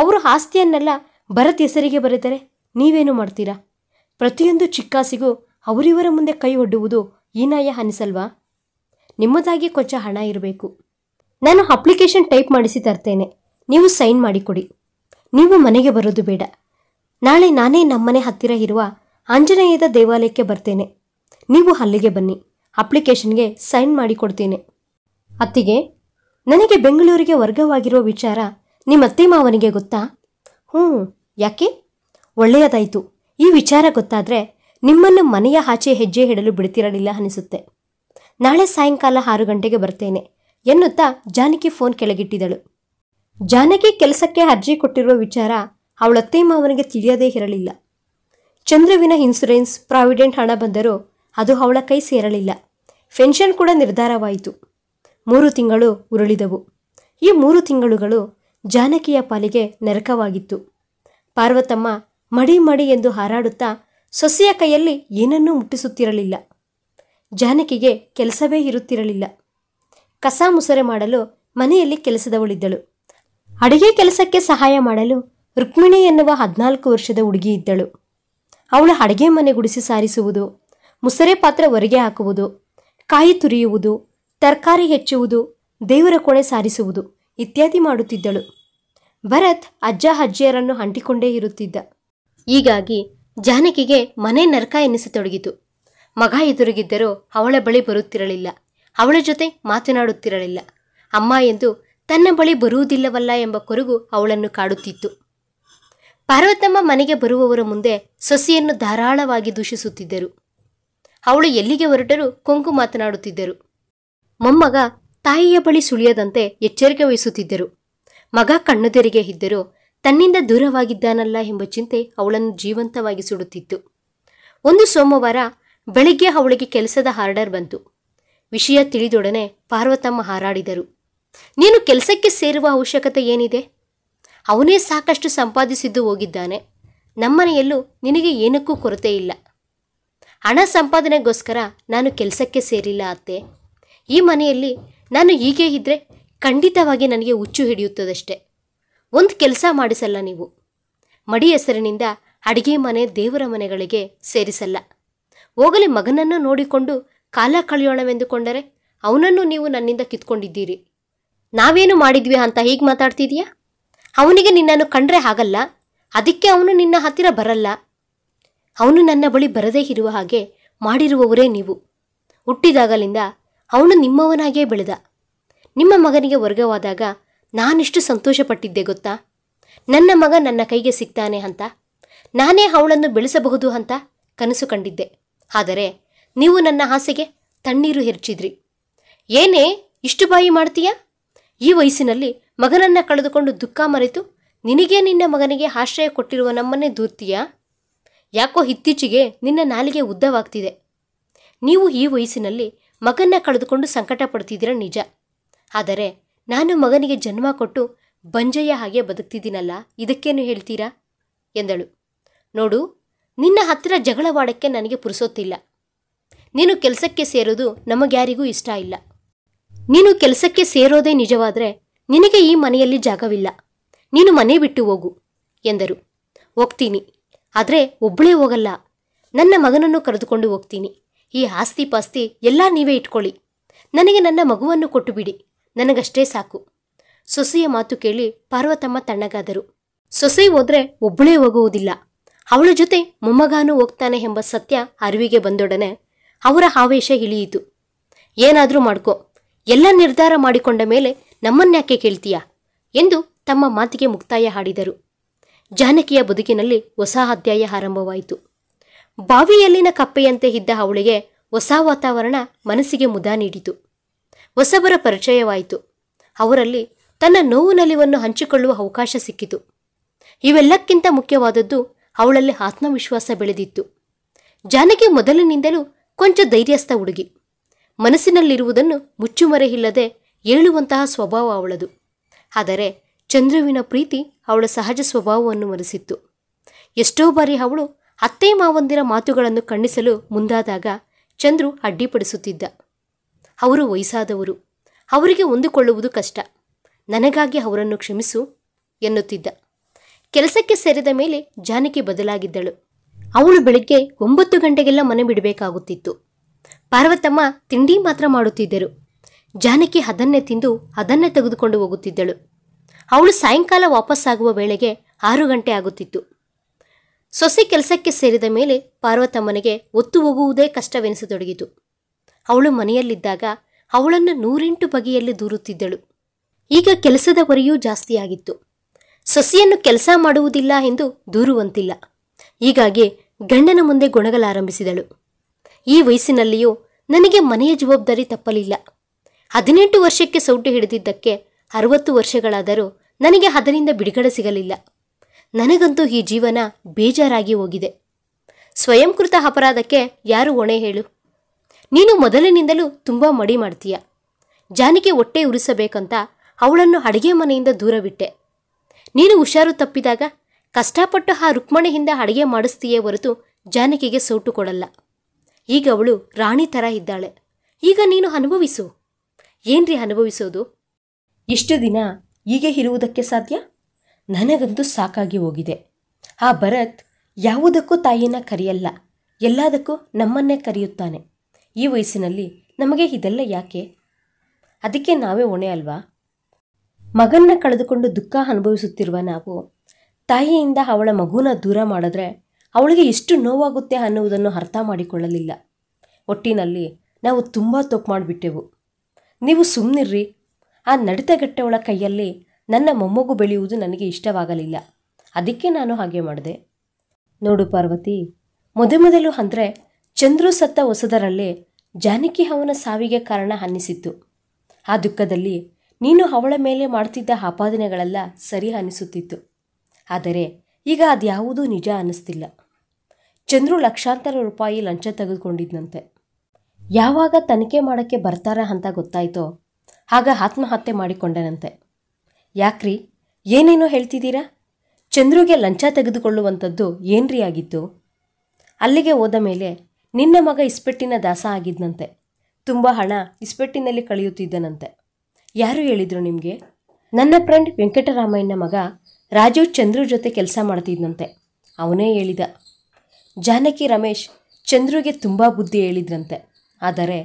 ಅವರು ಆಸ್ತಿಯನ್ನೆಲ್ಲ ಭರತ್ ಹೆಸರಿಗೆ ಬರೆದರೆ ನೀವೇನು ಮಾಡ್ತೀರಾ ಪ್ರತಿಯೊಂದು ಚಿಕ್ಕಾಸಿಗೂ ಅವರಿವರ ಮುಂದೆ ಕೈ ಒಡ್ಡುವುದು ಈನಾಯ ಅನಿಸಲ್ವಾ ನಿಮ್ಮದಾಗಿ ಕೊಂಚ ಹಣ ಇರಬೇಕು ನಾನು ಅಪ್ಲಿಕೇಶನ್ ಟೈಪ್ ಮಾಡಿಸಿ ತರ್ತೇನೆ ನೀವು ಸೈನ್ ಮಾಡಿಕೊಡಿ ನೀವು ಮನೆಗೆ ಬರೋದು ಬೇಡ ನಾಳೆ ನಾನೇ ನಮ್ಮನೆ ಹತ್ತಿರ ಇರುವ ಆಂಜನೇಯದ ದೇವಾಲಯಕ್ಕೆ ಬರ್ತೇನೆ ನೀವು ಅಲ್ಲಿಗೆ ಬನ್ನಿ ಅಪ್ಲಿಕೇಶನ್ಗೆ ಸೈನ್ ಮಾಡಿಕೊಡ್ತೇನೆ ಅತ್ತಿಗೆ ನನಗೆ ಬೆಂಗಳೂರಿಗೆ ವರ್ಗವಾಗಿರುವ ವಿಚಾರ ನಿಮ್ಮತ್ತೆ ಮಾವನಿಗೆ ಗೊತ್ತಾ ಹ್ಞೂ ಯಾಕೆ ಒಳ್ಳೆಯದಾಯಿತು ಈ ವಿಚಾರ ಗೊತ್ತಾದರೆ ನಿಮ್ಮನ್ನು ಮನೆಯ ಆಚೆ ಹೆಜ್ಜೆ ಹಿಡಲು ಬಿಡ್ತಿರಲಿಲ್ಲ ಅನಿಸುತ್ತೆ ನಾಳೆ ಸಾಯಂಕಾಲ ಆರು ಗಂಟೆಗೆ ಬರ್ತೇನೆ ಎನ್ನುತ್ತಾ ಜಾನಕಿ ಫೋನ್ ಕೆಳಗಿಟ್ಟಿದಳು ಜಾನಕಿ ಕೆಲಸಕ್ಕೆ ಅರ್ಜಿ ಕೊಟ್ಟಿರುವ ವಿಚಾರ ಅವಳತ್ತೆ ಮಾವನಿಗೆ ತಿಳಿಯದೇ ಇರಲಿಲ್ಲ ಚಂದ್ರವಿನ ಇನ್ಸುರೆನ್ಸ್ ಪ್ರಾವಿಡೆಂಟ್ ಹಣ ಬಂದರೂ ಅದು ಅವಳ ಕೈ ಸೇರಲಿಲ್ಲ ಪೆನ್ಷನ್ ಕೂಡ ನಿರ್ಧಾರವಾಯಿತು ಮೂರು ತಿಂಗಳು ಉರುಳಿದವು ಈ ಮೂರು ತಿಂಗಳುಗಳು ಜಾನಕಿಯ ಪಾಲಿಗೆ ನರಕವಾಗಿತ್ತು ಪಾರ್ವತಮ್ಮ ಮಡಿ ಮಡಿ ಎಂದು ಹಾರಾಡುತ್ತಾ ಸೊಸೆಯ ಕೈಯಲ್ಲಿ ಏನನ್ನೂ ಮುಟ್ಟಿಸುತ್ತಿರಲಿಲ್ಲ ಜಾನಕಿಗೆ ಕೆಲಸವೇ ಇರುತ್ತಿರಲಿಲ್ಲ ಕಸ ಮುಸರೆ ಮಾಡಲು ಮನೆಯಲ್ಲಿ ಕೆಲಸದವಳಿದ್ದಳು ಅಡಿಗೆ ಕೆಲಸಕ್ಕೆ ಸಹಾಯ ಮಾಡಲು ರುಕ್ಮಿಣಿ ಎನ್ನುವ ಹದಿನಾಲ್ಕು ವರ್ಷದ ಹುಡುಗಿ ಇದ್ದಳು ಅವಳು ಅಡಿಗೆ ಮನೆ ಗುಡಿಸಿ ಸಾರಿಸುವುದು ಮುಸರೆ ಪಾತ್ರ ಹೊರಗೆ ಹಾಕುವುದು ಕಾಯಿ ತುರಿಯುವುದು ತರಕಾರಿ ಹೆಚ್ಚುವುದು ದೇವರ ಕೊಣೆ ಸಾರಿಸುವುದು ಇತ್ಯಾದಿ ಮಾಡುತ್ತಿದ್ದಳು ಭರತ್ ಅಜ್ಜ ಅಜ್ಜಿಯರನ್ನು ಅಂಟಿಕೊಂಡೇ ಇರುತ್ತಿದ್ದ ಹೀಗಾಗಿ ಜಾನಕಿಗೆ ಮನೆ ನರಕ ಎನಿಸತೊಡಗಿತು ಮಗ ಎದುರುಗಿದ್ದರೂ ಅವಳ ಬಳಿ ಬರುತ್ತಿರಲಿಲ್ಲ ಅವಳ ಜೊತೆ ಮಾತನಾಡುತ್ತಿರಲಿಲ್ಲ ಅಮ್ಮ ಎಂದು ತನ್ನ ಬಳಿ ಬರುವುದಿಲ್ಲವಲ್ಲ ಎಂಬ ಕೊರಗು ಅವಳನ್ನು ಕಾಡುತ್ತಿತ್ತು ಪಾರ್ವತಮ್ಮ ಮನೆಗೆ ಬರುವವರ ಮುಂದೆ ಸೊಸಿಯನ್ನು ಧಾರಾಳವಾಗಿ ದೂಷಿಸುತ್ತಿದ್ದರು ಅವಳು ಎಲ್ಲಿಗೆ ಹೊರಟರೂ ಕೊಂಕು ಮಾತನಾಡುತ್ತಿದ್ದರು ಮೊಮ್ಮಗ ತಾಯಿಯ ಬಳಿ ಸುಳಿಯದಂತೆ ಎಚ್ಚರಿಕೆ ವಹಿಸುತ್ತಿದ್ದರು ಮಗ ಕಣ್ಣುದೆರಿಗೆ ಇದ್ದರೂ ತನ್ನಿಂದ ದೂರವಾಗಿದ್ದಾನಲ್ಲ ಎಂಬ ಚಿಂತೆ ಅವಳನ್ನು ಜೀವಂತವಾಗಿ ಸುಡುತ್ತಿತ್ತು ಒಂದು ಸೋಮವಾರ ಬೆಳಿಗ್ಗೆ ಅವಳಿಗೆ ಕೆಲಸದ ಹಾರ್ಡರ್ ಬಂತು ವಿಷಯ ತಿಳಿದೊಡನೆ ಪಾರ್ವತಮ್ಮ ಹಾರಾಡಿದರು ನೀನು ಕೆಲಸಕ್ಕೆ ಸೇರುವ ಅವಶ್ಯಕತೆ ಏನಿದೆ ಅವನೇ ಸಾಕಷ್ಟು ಸಂಪಾದಿಸಿದ್ದು ಹೋಗಿದ್ದಾನೆ ನಮ್ಮನೆಯಲ್ಲೂ ನಿನಗೆ ಏನಕ್ಕೂ ಕೊರತೆ ಇಲ್ಲ ಹಣ ಸಂಪಾದನೆಗೋಸ್ಕರ ನಾನು ಕೆಲಸಕ್ಕೆ ಸೇರಿಲ್ಲ ಅತ್ತೆ ಈ ಮನೆಯಲ್ಲಿ ನಾನು ಹೀಗೆ ಇದ್ದರೆ ಖಂಡಿತವಾಗಿ ನನಗೆ ಹುಚ್ಚು ಹಿಡಿಯುತ್ತದಷ್ಟೆ ಒಂದು ಕೆಲಸ ಮಾಡಿಸಲ್ಲ ನೀವು ಮಡಿ ಹೆಸರಿನಿಂದ ಅಡಿಗೆ ಮನೆ ದೇವರ ಮನೆಗಳಿಗೆ ಸೇರಿಸಲ್ಲ ಹೋಗಲಿ ಮಗನನ್ನು ನೋಡಿಕೊಂಡು ಕಾಲ ಕಳೆಯೋಣವೆಂದುಕೊಂಡರೆ ಅವನನ್ನು ನೀವು ನನ್ನಿಂದ ಕಿತ್ಕೊಂಡಿದ್ದೀರಿ ನಾವೇನು ಮಾಡಿದ್ವಿ ಅಂತ ಹೀಗೆ ಮಾತಾಡ್ತಿದೀಯಾ ಅವನಿಗೆ ನಿನ್ನನ್ನು ಕಂಡ್ರೆ ಆಗಲ್ಲ ಅದಕ್ಕೆ ಅವನು ನಿನ್ನ ಹತ್ತಿರ ಬರಲ್ಲ ಅವನು ನನ್ನ ಬಳಿ ಬರದೇ ಇರುವ ಹಾಗೆ ಮಾಡಿರುವವರೇ ನೀವು ಹುಟ್ಟಿದಾಗಲಿಂದ ಅವನು ನಿಮ್ಮವನಾಗಿಯೇ ಬೆಳೆದ ನಿಮ್ಮ ಮಗನಿಗೆ ವರ್ಗವಾದಾಗ ನಾನಿಷ್ಟು ಸಂತೋಷಪಟ್ಟಿದ್ದೆ ಗೊತ್ತಾ ನನ್ನ ಮಗ ನನ್ನ ಕೈಗೆ ಸಿಗ್ತಾನೆ ಅಂತ ನಾನೇ ಅವಳನ್ನು ಬೆಳೆಸಬಹುದು ಅಂತ ಕನಸು ಕಂಡಿದ್ದೆ ಆದರೆ ನೀವು ನನ್ನ ಆಸೆಗೆ ತಣ್ಣೀರು ಹೆಚ್ಚಿದ್ರಿ ಏನೇ ಇಷ್ಟು ಬಾಯಿ ಮಾಡ್ತೀಯ ಈ ವಯಸ್ಸಿನಲ್ಲಿ ಮಗನನ್ನು ಕಳೆದುಕೊಂಡು ದುಃಖ ಮರೆತು ನಿನಗೆ ನಿನ್ನ ಮಗನಿಗೆ ಆಶ್ರಯ ಕೊಟ್ಟಿರುವ ನಮ್ಮನ್ನೇ ದೂರ್ತೀಯಾ ಯಾಕೋ ಇತ್ತೀಚೆಗೆ ನಿನ್ನ ನಾಲಿಗೆ ಉದ್ದವಾಗ್ತಿದೆ ನೀವು ಈ ವಯಸ್ಸಿನಲ್ಲಿ ಮಗನ್ನ ಕಳೆದುಕೊಂಡು ಸಂಕಟ ಪಡ್ತಿದ್ದೀರ ನಿಜ ಆದರೆ ನಾನು ಮಗನಿಗೆ ಜನ್ಮ ಕೊಟ್ಟು ಬಂಜಯ್ಯ ಹಾಗೆ ಬದುಕ್ತಿದ್ದೀನಲ್ಲ ಇದಕ್ಕೇನು ಹೇಳ್ತೀರಾ ಎಂದಳು ನೋಡು ನಿನ್ನ ಹತ್ತಿರ ಜಗಳವಾಡಕ್ಕೆ ನನಗೆ ಪುರುಸೊತ್ತಿಲ್ಲ ನೀನು ಕೆಲಸಕ್ಕೆ ಸೇರೋದು ನಮಗ್ಯಾರಿಗೂ ಇಷ್ಟ ಇಲ್ಲ ನೀನು ಕೆಲಸಕ್ಕೆ ಸೇರೋದೇ ನಿಜವಾದರೆ ನಿನಗೆ ಈ ಮನೆಯಲ್ಲಿ ಜಾಗವಿಲ್ಲ ನೀನು ಮನೆ ಬಿಟ್ಟು ಹೋಗು ಎಂದರು ಹೋಗ್ತೀನಿ ಆದರೆ ಒಬ್ಬಳೇ ಹೋಗಲ್ಲ ನನ್ನ ಮಗನನ್ನು ಕರೆದುಕೊಂಡು ಹೋಗ್ತೀನಿ ಈ ಆಸ್ತಿ ಪಾಸ್ತಿ ಎಲ್ಲ ನೀವೇ ಇಟ್ಕೊಳ್ಳಿ ನನಗೆ ನನ್ನ ಮಗುವನ್ನು ಕೊಟ್ಟುಬಿಡಿ ನನಗಷ್ಟೇ ಸಾಕು ಸೊಸೆಯ ಮಾತು ಕೇಳಿ ಪಾರ್ವತಮ್ಮ ತಣ್ಣಗಾದರು ಸೊಸೆ ಹೋದ್ರೆ ಒಬ್ಬಳೇ ಹೋಗುವುದಿಲ್ಲ ಅವಳ ಜೊತೆ ಮೊಮ್ಮಗಾನೂ ಹೋಗ್ತಾನೆ ಎಂಬ ಸತ್ಯ ಅರಿವಿಗೆ ಬಂದೊಡನೆ ಅವರ ಆವೇಶ ಇಳಿಯಿತು ಏನಾದರೂ ಮಾಡ್ಕೋ ಎಲ್ಲ ನಿರ್ಧಾರ ಮಾಡಿಕೊಂಡ ಮೇಲೆ ನಮ್ಮನ್ಯಾಕೆ ಕೇಳ್ತೀಯಾ ಎಂದು ತಮ್ಮ ಮಾತಿಗೆ ಮುಕ್ತಾಯ ಹಾಡಿದರು ಜಾನಕಿಯ ಬದುಕಿನಲ್ಲಿ ಹೊಸ ಅಧ್ಯಾಯ ಆರಂಭವಾಯಿತು ಬಾವಿಯಲ್ಲಿನ ಕಪ್ಪೆಯಂತೆ ಇದ್ದ ಅವಳಿಗೆ ಹೊಸ ವಾತಾವರಣ ಮನಸ್ಸಿಗೆ ಮುದ ನೀಡಿತು ಹೊಸಬರ ಪರಿಚಯವಾಯಿತು ಅವರಲ್ಲಿ ತನ್ನ ನೋವು ನಲಿವನ್ನು ಹಂಚಿಕೊಳ್ಳುವ ಅವಕಾಶ ಸಿಕ್ಕಿತು ಇವೆಲ್ಲಕ್ಕಿಂತ ಮುಖ್ಯವಾದದ್ದು ಅವಳಲ್ಲಿ ಆತ್ಮವಿಶ್ವಾಸ ಬೆಳೆದಿತ್ತು ಜಾನಕಿ ಮೊದಲಿನಿಂದಲೂ ಕೊಂಚ ಧೈರ್ಯಸ್ಥ ಹುಡುಗಿ ಮನಸ್ಸಿನಲ್ಲಿರುವುದನ್ನು ಮುಚ್ಚುಮರೆ ಇಲ್ಲದೆ ಏಳುವಂತಹ ಸ್ವಭಾವ ಅವಳದು ಆದರೆ ಚಂದ್ರುವಿನ ಪ್ರೀತಿ ಅವಳ ಸಹಜ ಸ್ವಭಾವವನ್ನು ಮರೆಸಿತ್ತು ಎಷ್ಟೋ ಬಾರಿ ಅವಳು ಅತ್ತೆ ಮಾವಂದಿರ ಮಾತುಗಳನ್ನು ಕಣ್ಣಿಸಲು ಮುಂದಾದಾಗ ಚಂದ್ರು ಅಡ್ಡಿಪಡಿಸುತ್ತಿದ್ದ ಅವರು ವಯಸ್ಸಾದವರು ಅವರಿಗೆ ಹೊಂದಿಕೊಳ್ಳುವುದು ಕಷ್ಟ ನನಗಾಗಿ ಅವರನ್ನು ಕ್ಷಮಿಸು ಎನ್ನುತ್ತಿದ್ದ ಕೆಲಸಕ್ಕೆ ಸೇರಿದ ಮೇಲೆ ಜಾನಕಿ ಬದಲಾಗಿದ್ದಳು ಅವಳು ಬೆಳಗ್ಗೆ ಒಂಬತ್ತು ಗಂಟೆಗೆಲ್ಲ ಮನೆ ಬಿಡಬೇಕಾಗುತ್ತಿತ್ತು ಪಾರ್ವತಮ್ಮ ತಿಂಡಿ ಮಾತ್ರ ಮಾಡುತ್ತಿದ್ದರು ಜಾನಕಿ ಅದನ್ನೇ ತಿಂದು ಅದನ್ನೇ ತೆಗೆದುಕೊಂಡು ಹೋಗುತ್ತಿದ್ದಳು ಅವಳು ಸಾಯಂಕಾಲ ವಾಪಸ್ಸಾಗುವ ವೇಳೆಗೆ ಆರು ಗಂಟೆ ಆಗುತ್ತಿತ್ತು ಸೊಸೆ ಕೆಲಸಕ್ಕೆ ಸೇರಿದ ಮೇಲೆ ಪಾರ್ವತಮ್ಮನಿಗೆ ಒತ್ತು ಹೋಗುವುದೇ ಕಷ್ಟವೆನಿಸತೊಡಗಿತು ಅವಳು ಮನೆಯಲ್ಲಿದ್ದಾಗ ಅವಳನ್ನು ನೂರೆಂಟು ಬಗೆಯಲ್ಲಿ ದೂರುತ್ತಿದ್ದಳು ಈಗ ಕೆಲಸದ ಹೊರೆಯೂ ಜಾಸ್ತಿಯಾಗಿತ್ತು ಸೊಸೆಯನ್ನು ಕೆಲಸ ಮಾಡುವುದಿಲ್ಲ ಎಂದು ದೂರುವಂತಿಲ್ಲ ಹೀಗಾಗಿ ಗಂಡನ ಮುಂದೆ ಗುಣಗಲಾರಂಭಿಸಿದಳು ಈ ವಯಸ್ಸಿನಲ್ಲಿಯೂ ನನಗೆ ಮನೆಯ ಜವಾಬ್ದಾರಿ ತಪ್ಪಲಿಲ್ಲ ಹದಿನೆಂಟು ವರ್ಷಕ್ಕೆ ಸೌಟು ಹಿಡಿದಿದ್ದಕ್ಕೆ ಅರವತ್ತು ವರ್ಷಗಳಾದರೂ ನನಗೆ ಅದರಿಂದ ಬಿಡುಗಡೆ ಸಿಗಲಿಲ್ಲ ನನಗಂತೂ ಈ ಜೀವನ ಬೇಜಾರಾಗಿ ಹೋಗಿದೆ ಸ್ವಯಂಕೃತ ಅಪರಾಧಕ್ಕೆ ಯಾರು ಹೊಣೆ ಹೇಳು ನೀನು ಮೊದಲಿನಿಂದಲೂ ತುಂಬ ಮಡಿ ಮಾಡ್ತೀಯ ಜಾನಕಿ ಹೊಟ್ಟೆ ಉರಿಸಬೇಕಂತ ಅವಳನ್ನು ಅಡುಗೆ ಮನೆಯಿಂದ ದೂರವಿಟ್ಟೆ ನೀನು ಹುಷಾರು ತಪ್ಪಿದಾಗ ಕಷ್ಟಪಟ್ಟು ಆ ರುಕ್ಮಣೆಯಿಂದ ಅಡಿಗೆ ಮಾಡಿಸ್ತೀಯೇ ಹೊರತು ಜಾನಕಿಗೆ ಸೌಟು ಕೊಡಲ್ಲ ಈಗ ಅವಳು ರಾಣಿ ಥರ ಇದ್ದಾಳೆ ಈಗ ನೀನು ಅನುಭವಿಸು ಏನ್ರಿ ಅನುಭವಿಸೋದು ಎಷ್ಟು ದಿನ ಹೀಗೆ ಇರುವುದಕ್ಕೆ ಸಾಧ್ಯ ನನಗಂತೂ ಸಾಕಾಗಿ ಹೋಗಿದೆ ಆ ಭರತ್ ಯಾವುದಕ್ಕೂ ತಾಯಿನ ಕರೆಯಲ್ಲ ಎಲ್ಲದಕ್ಕೂ ನಮ್ಮನ್ನೇ ಕರೆಯುತ್ತಾನೆ ಈ ವಯಸ್ಸಿನಲ್ಲಿ ನಮಗೆ ಇದೆಲ್ಲ ಯಾಕೆ ಅದಕ್ಕೆ ನಾವೇ ಹೊಣೆ ಅಲ್ವಾ ಮಗನ್ನ ಕಳೆದುಕೊಂಡು ದುಃಖ ಅನುಭವಿಸುತ್ತಿರುವ ನಾವು ತಾಯಿಯಿಂದ ಅವಳ ಮಗುನ ದೂರ ಮಾಡಿದ್ರೆ ಅವಳಿಗೆ ಎಷ್ಟು ನೋವಾಗುತ್ತೆ ಅನ್ನುವುದನ್ನು ಅರ್ಥ ಮಾಡಿಕೊಳ್ಳಲಿಲ್ಲ ಒಟ್ಟಿನಲ್ಲಿ ನಾವು ತುಂಬ ತಪ್ಪು ಮಾಡಿಬಿಟ್ಟೆವು ನೀವು ಸುಮ್ಮನಿರ್ರಿ ಆ ನಡಿತಗಟ್ಟೆವಳ ಕೈಯಲ್ಲಿ ನನ್ನ ಮೊಮ್ಮಗು ಬೆಳೆಯುವುದು ನನಗೆ ಇಷ್ಟವಾಗಲಿಲ್ಲ ಅದಕ್ಕೆ ನಾನು ಹಾಗೆ ಮಾಡಿದೆ ನೋಡು ಪಾರ್ವತಿ ಮೊದಮೊದಲು ಅಂದರೆ ಚಂದ್ರು ಸತ್ತ ಹೊಸದರಲ್ಲೇ ಜಾನಕಿ ಅವನ ಸಾವಿಗೆ ಕಾರಣ ಅನ್ನಿಸಿತ್ತು ಆ ದುಃಖದಲ್ಲಿ ನೀನು ಅವಳ ಮೇಲೆ ಮಾಡ್ತಿದ್ದ ಆಪಾದನೆಗಳೆಲ್ಲ ಸರಿ ಅನ್ನಿಸುತ್ತಿತ್ತು ಆದರೆ ಈಗ ಅದ್ಯಾವುದೂ ನಿಜ ಅನ್ನಿಸ್ತಿಲ್ಲ ಚಂದ್ರು ಲಕ್ಷಾಂತರ ರೂಪಾಯಿ ಲಂಚ ತೆಗೆದುಕೊಂಡಿದ್ದಂತೆ ಯಾವಾಗ ತನಿಖೆ ಮಾಡೋಕ್ಕೆ ಬರ್ತಾರ ಅಂತ ಗೊತ್ತಾಯ್ತೋ ಆಗ ಆತ್ಮಹತ್ಯೆ ಮಾಡಿಕೊಂಡನಂತೆ ಯಾಕ್ರಿ ಏನೇನೋ ಹೇಳ್ತಿದ್ದೀರಾ ಚಂದ್ರುಗೆ ಲಂಚ ತೆಗೆದುಕೊಳ್ಳುವಂಥದ್ದು ಏನ್ರಿ ಆಗಿದ್ದು ಅಲ್ಲಿಗೆ ಹೋದ ಮೇಲೆ ನಿನ್ನ ಮಗ ಇಸ್ಪೆಟ್ಟಿನ ದಾಸ ಆಗಿದ್ದಂತೆ ತುಂಬ ಹಣ ಇಸ್ಪೆಟ್ಟಿನಲ್ಲಿ ಕಳೆಯುತ್ತಿದ್ದನಂತೆ ಯಾರು ಹೇಳಿದರು ನಿಮಗೆ ನನ್ನ ಫ್ರೆಂಡ್ ವೆಂಕಟರಾಮಯ್ಯನ ಮಗ ರಾಜು ಚಂದ್ರು ಜೊತೆ ಕೆಲಸ ಮಾಡ್ತಿದ್ದಂತೆ ಅವನೇ ಹೇಳಿದ ಜಾನಕಿ ರಮೇಶ್ ಚಂದ್ರುಗೆ ತುಂಬ ಬುದ್ಧಿ ಹೇಳಿದ್ರಂತೆ ಆದರೆ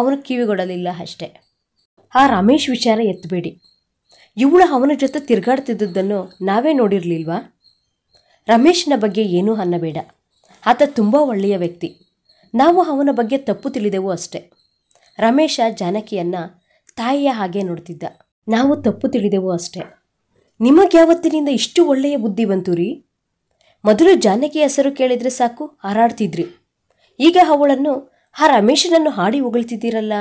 ಅವನು ಕಿವಿಗೊಡಲಿಲ್ಲ ಅಷ್ಟೆ ಆ ರಮೇಶ್ ವಿಚಾರ ಎತ್ತಬೇಡಿ ಇವಳು ಅವನ ಜೊತೆ ತಿರುಗಾಡ್ತಿದ್ದುದನ್ನು ನಾವೇ ನೋಡಿರಲಿಲ್ವಾ ರಮೇಶನ ಬಗ್ಗೆ ಏನೂ ಅನ್ನಬೇಡ ಆತ ತುಂಬ ಒಳ್ಳೆಯ ವ್ಯಕ್ತಿ ನಾವು ಅವನ ಬಗ್ಗೆ ತಪ್ಪು ತಿಳಿದೆವು ಅಷ್ಟೆ ರಮೇಶ ಜಾನಕಿಯನ್ನು ತಾಯಿಯ ಹಾಗೆ ನೋಡ್ತಿದ್ದ ನಾವು ತಪ್ಪು ತಿಳಿದೆವು ಅಷ್ಟೆ ನಿಮಗ್ಯಾವತ್ತಿನಿಂದ ಇಷ್ಟು ಒಳ್ಳೆಯ ಬುದ್ಧಿ ಬಂತು ರೀ ಮೊದಲು ಜಾನಕಿ ಹೆಸರು ಕೇಳಿದರೆ ಸಾಕು ಹಾರಾಡ್ತಿದ್ರಿ ಈಗ ಅವಳನ್ನು ಆ ರಮೇಶನನ್ನು ಹಾಡಿ ಹೊಗಳ್ತಿದ್ದೀರಲ್ಲ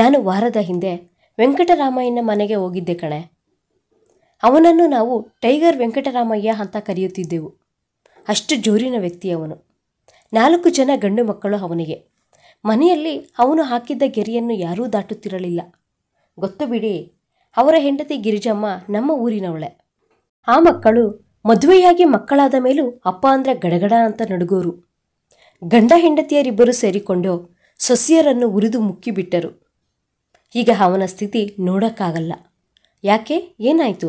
ನಾನು ವಾರದ ಹಿಂದೆ ವೆಂಕಟರಾಮಯ್ಯನ ಮನೆಗೆ ಹೋಗಿದ್ದೆ ಕಣೆ ಅವನನ್ನು ನಾವು ಟೈಗರ್ ವೆಂಕಟರಾಮಯ್ಯ ಅಂತ ಕರೆಯುತ್ತಿದ್ದೆವು ಅಷ್ಟು ಜೋರಿನ ವ್ಯಕ್ತಿ ಅವನು ನಾಲ್ಕು ಜನ ಗಂಡು ಮಕ್ಕಳು ಅವನಿಗೆ ಮನೆಯಲ್ಲಿ ಅವನು ಹಾಕಿದ್ದ ಗೆರೆಯನ್ನು ಯಾರೂ ದಾಟುತ್ತಿರಲಿಲ್ಲ ಗೊತ್ತು ಬಿಡಿ ಅವರ ಹೆಂಡತಿ ಗಿರಿಜಮ್ಮ ನಮ್ಮ ಊರಿನವಳೆ ಆ ಮಕ್ಕಳು ಮದುವೆಯಾಗಿ ಮಕ್ಕಳಾದ ಮೇಲೂ ಅಪ್ಪ ಅಂದರೆ ಗಡಗಡ ಅಂತ ನಡುಗೋರು ಗಂಡ ಹೆಂಡತಿಯರಿಬ್ಬರು ಸೇರಿಕೊಂಡು ಸಸ್ಯರನ್ನು ಉರಿದು ಮುಕ್ಕಿಬಿಟ್ಟರು ಈಗ ಅವನ ಸ್ಥಿತಿ ನೋಡೋಕ್ಕಾಗಲ್ಲ ಯಾಕೆ ಏನಾಯಿತು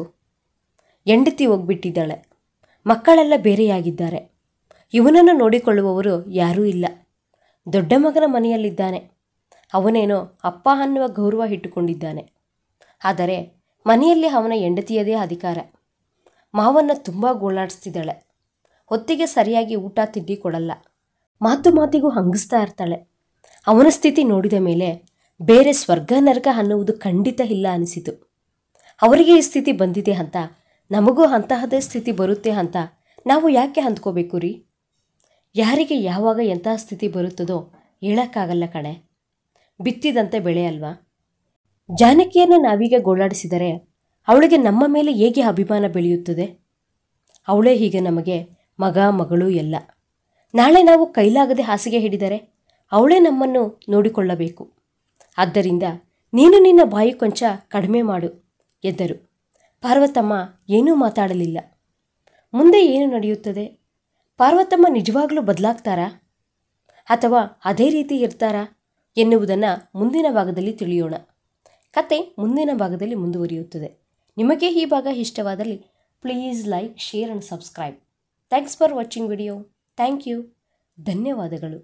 ಹೆಂಡತಿ ಹೋಗ್ಬಿಟ್ಟಿದ್ದಾಳೆ ಮಕ್ಕಳೆಲ್ಲ ಬೇರೆಯಾಗಿದ್ದಾರೆ ಇವನನ್ನು ನೋಡಿಕೊಳ್ಳುವವರು ಯಾರೂ ಇಲ್ಲ ದೊಡ್ಡ ಮಗನ ಮನೆಯಲ್ಲಿದ್ದಾನೆ ಅವನೇನೋ ಅಪ್ಪ ಅನ್ನುವ ಗೌರವ ಇಟ್ಟುಕೊಂಡಿದ್ದಾನೆ ಆದರೆ ಮನೆಯಲ್ಲಿ ಅವನ ಹೆಂಡತಿಯದೇ ಅಧಿಕಾರ ಮಾವನ್ನ ತುಂಬ ಗೋಳಾಡಿಸ್ತಿದ್ದಾಳೆ ಹೊತ್ತಿಗೆ ಸರಿಯಾಗಿ ಊಟ ತಿಂಡಿ ಕೊಡಲ್ಲ ಮಾತು ಮಾತಿಗೂ ಹಂಗಿಸ್ತಾ ಇರ್ತಾಳೆ ಅವನ ಸ್ಥಿತಿ ನೋಡಿದ ಮೇಲೆ ಬೇರೆ ಸ್ವರ್ಗ ನರಕ ಅನ್ನುವುದು ಖಂಡಿತ ಇಲ್ಲ ಅನಿಸಿತು ಅವರಿಗೆ ಈ ಸ್ಥಿತಿ ಬಂದಿದೆ ಅಂತ ನಮಗೂ ಅಂತಹದೇ ಸ್ಥಿತಿ ಬರುತ್ತೆ ಅಂತ ನಾವು ಯಾಕೆ ಅಂದ್ಕೋಬೇಕು ರೀ ಯಾರಿಗೆ ಯಾವಾಗ ಎಂತಹ ಸ್ಥಿತಿ ಬರುತ್ತದೋ ಹೇಳಕ್ಕಾಗಲ್ಲ ಕಣೆ ಬಿತ್ತಿದಂತೆ ಬೆಳೆ ಅಲ್ವಾ ಜಾನಕಿಯನ್ನು ನಾವೀಗ ಗೋಳಾಡಿಸಿದರೆ ಅವಳಿಗೆ ನಮ್ಮ ಮೇಲೆ ಹೇಗೆ ಅಭಿಮಾನ ಬೆಳೆಯುತ್ತದೆ ಅವಳೇ ಹೀಗೆ ನಮಗೆ ಮಗ ಮಗಳು ಎಲ್ಲ ನಾಳೆ ನಾವು ಕೈಲಾಗದೆ ಹಾಸಿಗೆ ಹಿಡಿದರೆ ಅವಳೇ ನಮ್ಮನ್ನು ನೋಡಿಕೊಳ್ಳಬೇಕು ಆದ್ದರಿಂದ ನೀನು ನಿನ್ನ ಬಾಯಿ ಕೊಂಚ ಕಡಿಮೆ ಮಾಡು ಎದ್ದರು ಪಾರ್ವತಮ್ಮ ಏನೂ ಮಾತಾಡಲಿಲ್ಲ ಮುಂದೆ ಏನು ನಡೆಯುತ್ತದೆ ಪಾರ್ವತಮ್ಮ ನಿಜವಾಗಲೂ ಬದಲಾಗ್ತಾರಾ ಅಥವಾ ಅದೇ ರೀತಿ ಇರ್ತಾರಾ ಎನ್ನುವುದನ್ನು ಮುಂದಿನ ಭಾಗದಲ್ಲಿ ತಿಳಿಯೋಣ ಕತೆ ಮುಂದಿನ ಭಾಗದಲ್ಲಿ ಮುಂದುವರಿಯುತ್ತದೆ ನಿಮಗೆ ಈ ಭಾಗ ಇಷ್ಟವಾದಲ್ಲಿ please like share and subscribe thanks for watching video thank you ಧನ್ಯವಾದಗಳು